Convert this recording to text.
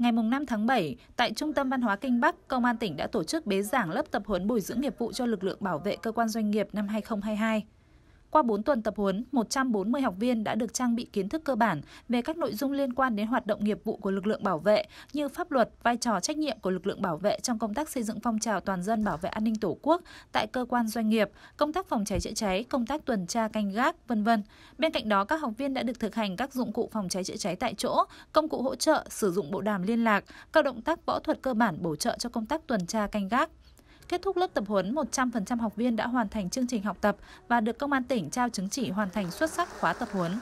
Ngày 5 tháng 7, tại Trung tâm Văn hóa Kinh Bắc, Công an tỉnh đã tổ chức bế giảng lớp tập huấn bồi dưỡng nghiệp vụ cho lực lượng bảo vệ cơ quan doanh nghiệp năm 2022. Qua 4 tuần tập huấn, 140 học viên đã được trang bị kiến thức cơ bản về các nội dung liên quan đến hoạt động nghiệp vụ của lực lượng bảo vệ như pháp luật, vai trò trách nhiệm của lực lượng bảo vệ trong công tác xây dựng phong trào toàn dân bảo vệ an ninh Tổ quốc tại cơ quan doanh nghiệp, công tác phòng cháy chữa cháy, công tác tuần tra canh gác, vân vân. Bên cạnh đó, các học viên đã được thực hành các dụng cụ phòng cháy chữa cháy tại chỗ, công cụ hỗ trợ, sử dụng bộ đàm liên lạc, các động tác võ thuật cơ bản bổ trợ cho công tác tuần tra canh gác. Kết thúc lớp tập huấn, 100% học viên đã hoàn thành chương trình học tập và được công an tỉnh trao chứng chỉ hoàn thành xuất sắc khóa tập huấn.